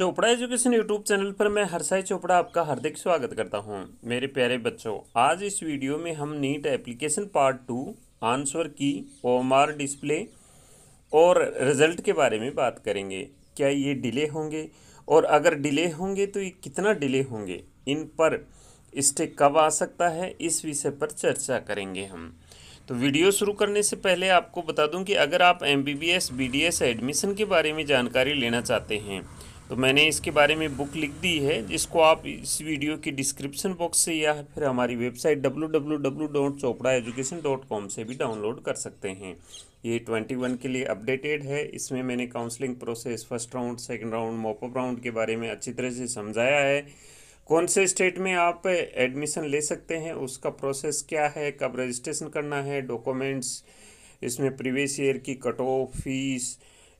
Chopra education YouTube channel पर मैं हरसाई चोपड़ा आपका हार्दिक स्वागत करता हूं मेरे प्यारे बच्चों आज इस वीडियो में हम NEET application part two answer key OMR display और रिजल्ट के बारे में बात करेंगे क्या ये डिले होंगे और अगर डिले होंगे तो ये कितना डिले होंगे इन पर स्टे कब आ सकता है इस विषय पर चर्चा करेंगे हम तो वीडियो शुरू करने से पहले आपको बता दूं कि अगर आप M B B S B D S admission के बारे में जानकारी लेना चाहते हैं तो मैंने इसके बारे में बुक लिख दी है जिसको आप इस वीडियो की डिस्क्रिप्शन बॉक्स से या फिर हमारी वेबसाइट www.chopraeducation.com से भी डाउनलोड कर सकते हैं ये 21 के लिए अपडेटेड है इसमें मैंने counselling process first round second round mop up round के बारे में अच्छी तरह से समझाया है कौन से स्टेट में आप एडमिशन ले सकते हैं उसका प्रोसेस क्या है कब रजिस्ट्रेशन करना है डॉक्यूमेंट्स इसमें प्रीवियस ईयर की कट ऑफ फीस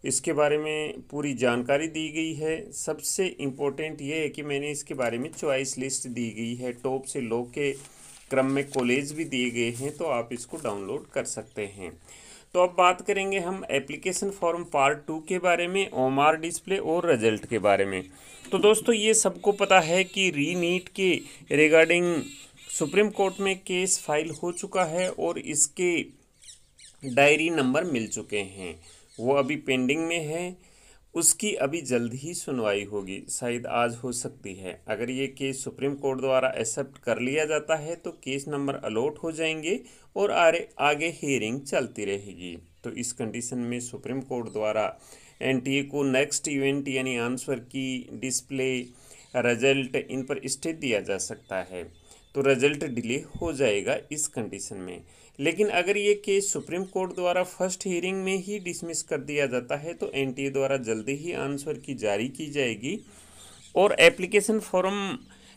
इसके बारे में पूरी जानकारी दी गई है सबसे इम्पोर्टेंट ये है कि मैंने इसके बारे में चॉइस लिस्ट दी गई है टॉप से लो के क्रम में कॉलेज भी दिए गए हैं तो आप इसको डाउनलोड कर सकते हैं तो अब बात करेंगे हम एप्लीकेशन फॉर्म पार्ट टू के बारे में ओम डिस्प्ले और रिजल्ट के बारे में तो दोस्तों ये सबको पता है कि रीनीट के रिगार्डिंग सुप्रीम कोर्ट में केस फाइल हो चुका है और इसके डायरी नंबर मिल चुके हैं वो अभी पेंडिंग में है उसकी अभी जल्द ही सुनवाई होगी शायद आज हो सकती है अगर ये केस सुप्रीम कोर्ट द्वारा एक्सेप्ट कर लिया जाता है तो केस नंबर अलॉट हो जाएंगे और आरे आगे हियरिंग चलती रहेगी तो इस कंडीशन में सुप्रीम कोर्ट द्वारा एनटीए को नेक्स्ट इवेंट यानी आंसर की डिस्प्ले रिजल्ट इन पर स्टे दिया जा सकता है तो रिजल्ट डिले हो जाएगा इस कंडीशन में लेकिन अगर ये केस सुप्रीम कोर्ट द्वारा फर्स्ट हियरिंग में ही डिसमिस कर दिया जाता है तो एनटीए द्वारा जल्दी ही आंसर की जारी की जाएगी और एप्लीकेशन फॉर्म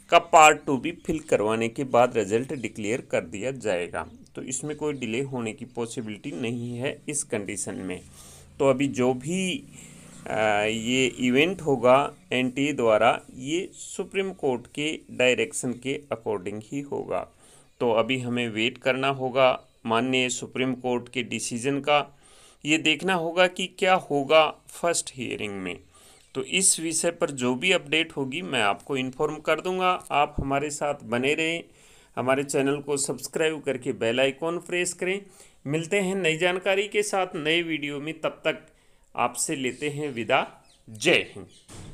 का पार्ट टू भी फिल करवाने के बाद रिजल्ट डिक्लेयर कर दिया जाएगा तो इसमें कोई डिले होने की पॉसिबिलिटी नहीं है इस कंडीशन में तो अभी जो भी ये इवेंट होगा एनटी द्वारा ये सुप्रीम कोर्ट के डायरेक्शन के अकॉर्डिंग ही होगा तो अभी हमें वेट करना होगा माननीय सुप्रीम कोर्ट के डिसीजन का ये देखना होगा कि क्या होगा फर्स्ट हियरिंग में तो इस विषय पर जो भी अपडेट होगी मैं आपको इन्फॉर्म कर दूंगा आप हमारे साथ बने रहें हमारे चैनल को सब्सक्राइब करके बेल आइकॉन प्रेस करें मिलते हैं नई जानकारी के साथ नए वीडियो में तब तक आपसे लेते हैं विदा जय हिंद